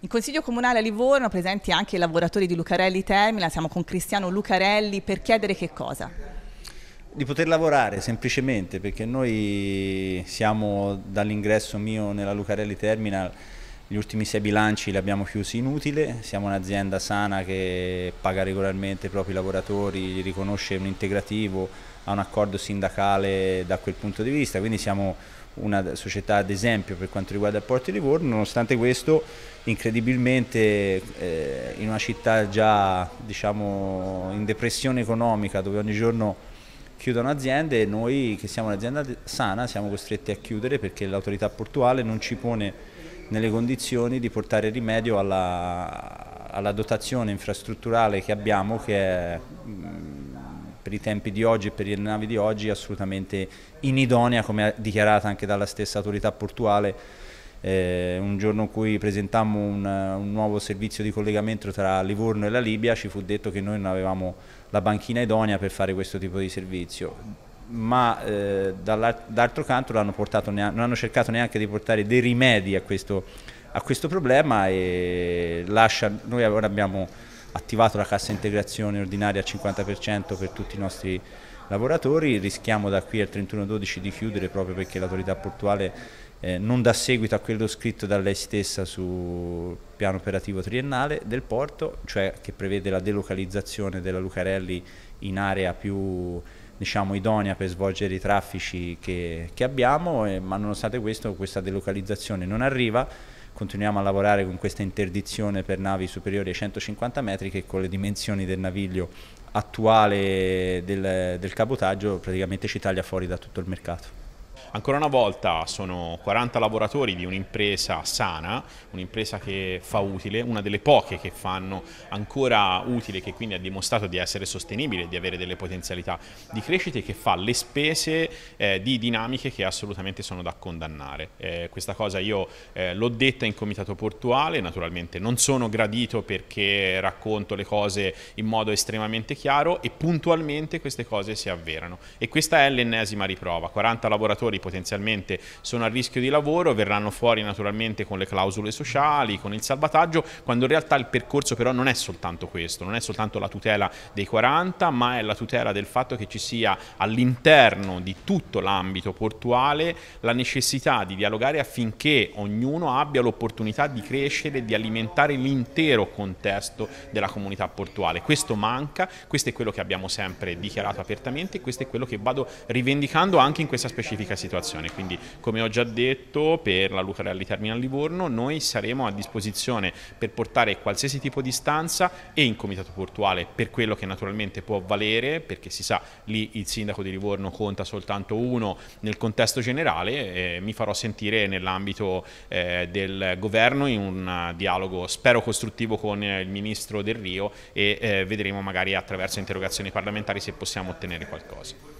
In Consiglio Comunale a Livorno presenti anche i lavoratori di Lucarelli Termina, siamo con Cristiano Lucarelli per chiedere che cosa? Di poter lavorare semplicemente perché noi siamo dall'ingresso mio nella Lucarelli Terminal gli ultimi sei bilanci li abbiamo chiusi inutile, siamo un'azienda sana che paga regolarmente i propri lavoratori, gli riconosce un integrativo, ha un accordo sindacale da quel punto di vista, quindi siamo una società ad esempio per quanto riguarda il Porto di Livorno, nonostante questo incredibilmente eh, in una città già diciamo, in depressione economica dove ogni giorno chiudono aziende noi che siamo un'azienda sana siamo costretti a chiudere perché l'autorità portuale non ci pone nelle condizioni di portare rimedio alla, alla dotazione infrastrutturale che abbiamo che è per i tempi di oggi e per le navi di oggi assolutamente inidonea come dichiarata anche dalla stessa autorità portuale eh, un giorno in cui presentammo un, un, nuovo servizio di collegamento tra Livorno e la Libia ci fu detto che noi non avevamo la banchina idonea per fare questo tipo di servizio ma eh, d'altro canto neanche, non hanno cercato neanche di portare dei rimedi a questo, a questo problema e lascia, noi ora abbiamo attivato la cassa integrazione ordinaria al 50% per tutti i nostri lavoratori, rischiamo da qui al 31-12 di chiudere proprio perché l'autorità portuale eh, non dà seguito a quello scritto da lei stessa sul piano operativo triennale del porto, cioè che prevede la delocalizzazione della Lucarelli in area più diciamo, idonea per svolgere i traffici che, che abbiamo, e, ma nonostante questo questa delocalizzazione non arriva, continuiamo a lavorare con questa interdizione per navi superiori ai 150 metri che con le dimensioni del naviglio attuale del, del cabotaggio praticamente ci taglia fuori da tutto il mercato. Ancora una volta sono 40 lavoratori di un'impresa sana, un'impresa che fa utile, una delle poche che fanno ancora utile, che quindi ha dimostrato di essere sostenibile, di avere delle potenzialità di crescita e che fa le spese eh, di dinamiche che assolutamente sono da condannare. Eh, questa cosa io eh, l'ho detta in comitato portuale, naturalmente non sono gradito perché racconto le cose in modo estremamente chiaro e puntualmente queste cose si avverano. E questa è l'ennesima riprova, 40 lavoratori lavoratori potenzialmente sono a rischio di lavoro, verranno fuori naturalmente con le clausole sociali, con il salvataggio, quando in realtà il percorso però non è soltanto questo, non è soltanto la tutela dei 40, ma è la tutela del fatto che ci sia all'interno di tutto l'ambito portuale la necessità di dialogare affinché ognuno abbia l'opportunità di crescere e di alimentare l'intero contesto della comunità portuale. Questo manca, questo è quello che abbiamo sempre dichiarato apertamente, questo è quello che vado rivendicando anche in questa specifica situazione situazione. Quindi come ho già detto per la Lucarelli Terminal Livorno noi saremo a disposizione per portare qualsiasi tipo di stanza e in comitato portuale per quello che naturalmente può valere perché si sa lì il sindaco di Livorno conta soltanto uno nel contesto generale eh, mi farò sentire nell'ambito eh, del governo in un dialogo spero costruttivo con il ministro Del Rio e eh, vedremo magari attraverso interrogazioni parlamentari se possiamo ottenere qualcosa.